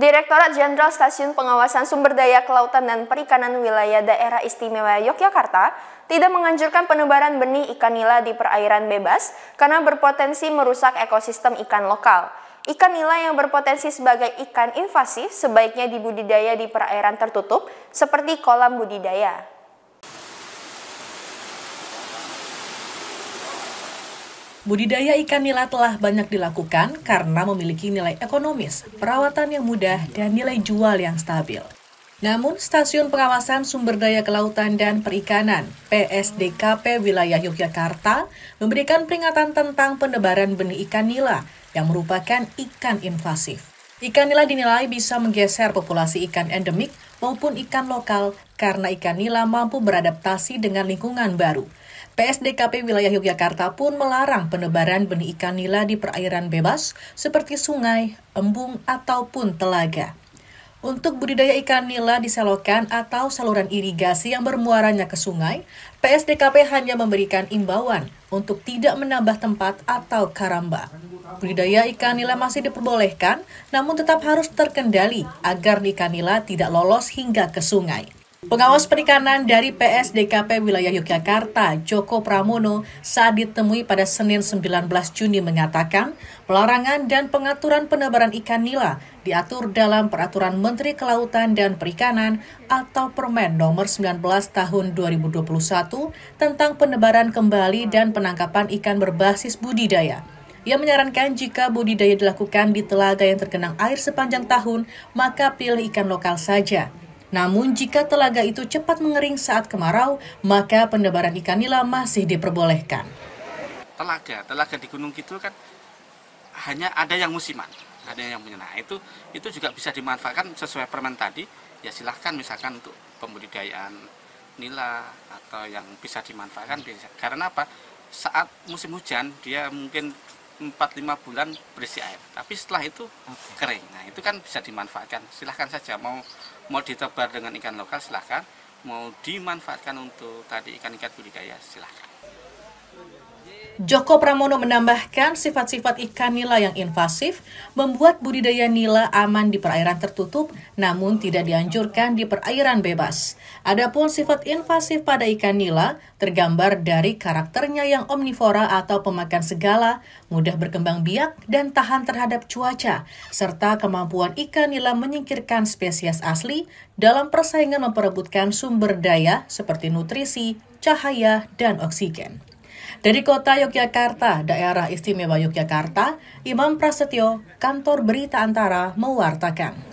Direktorat Jenderal Stasiun Pengawasan Sumber Daya Kelautan dan Perikanan Wilayah Daerah Istimewa Yogyakarta tidak menganjurkan penebaran benih ikan nila di perairan bebas karena berpotensi merusak ekosistem ikan lokal. Ikan nila yang berpotensi sebagai ikan invasif sebaiknya dibudidaya di perairan tertutup seperti kolam budidaya. Budidaya ikan nila telah banyak dilakukan karena memiliki nilai ekonomis, perawatan yang mudah, dan nilai jual yang stabil. Namun, Stasiun Pengawasan Sumber Daya Kelautan dan Perikanan (PSDKP) wilayah Yogyakarta memberikan peringatan tentang penebaran benih ikan nila yang merupakan ikan invasif. Ikan nila dinilai bisa menggeser populasi ikan endemik maupun ikan lokal karena ikan nila mampu beradaptasi dengan lingkungan baru. PSDKP wilayah Yogyakarta pun melarang penebaran benih ikan nila di perairan bebas seperti sungai, embung, ataupun telaga. Untuk budidaya ikan nila di selokan atau saluran irigasi yang bermuaranya ke sungai, PSDKP hanya memberikan imbauan untuk tidak menambah tempat atau karamba. Budidaya ikan nila masih diperbolehkan, namun tetap harus terkendali agar ikan nila tidak lolos hingga ke sungai. Pengawas perikanan dari PSDKP wilayah Yogyakarta, Joko Pramono, saat ditemui pada Senin 19 Juni mengatakan, pelarangan dan pengaturan penebaran ikan nila diatur dalam Peraturan Menteri Kelautan dan Perikanan atau Permen Nomor 19 Tahun 2021 tentang penebaran kembali dan penangkapan ikan berbasis budidaya. Ia menyarankan jika budidaya dilakukan di telaga yang tergenang air sepanjang tahun, maka pilih ikan lokal saja. Namun jika telaga itu cepat mengering saat kemarau, maka pendebaran ikan nila masih diperbolehkan. Telaga, telaga di Gunung Kidul kan hanya ada yang musiman, ada yang punya. Nah, itu itu juga bisa dimanfaatkan sesuai permen tadi. Ya silahkan misalkan untuk pembudidayaan nila atau yang bisa dimanfaatkan Karena apa? Saat musim hujan dia mungkin empat lima bulan berisi air tapi setelah itu okay. kering nah itu kan bisa dimanfaatkan silahkan saja mau mau ditebar dengan ikan lokal silahkan mau dimanfaatkan untuk tadi ikan-ikan budidaya silahkan Joko Pramono menambahkan sifat-sifat ikan nila yang invasif membuat budidaya nila aman di perairan tertutup namun tidak dianjurkan di perairan bebas. Adapun sifat invasif pada ikan nila tergambar dari karakternya yang omnivora atau pemakan segala, mudah berkembang biak dan tahan terhadap cuaca, serta kemampuan ikan nila menyingkirkan spesies asli dalam persaingan memperebutkan sumber daya seperti nutrisi, cahaya, dan oksigen. Dari kota Yogyakarta, daerah istimewa Yogyakarta, Imam Prasetyo, kantor berita antara mewartakan.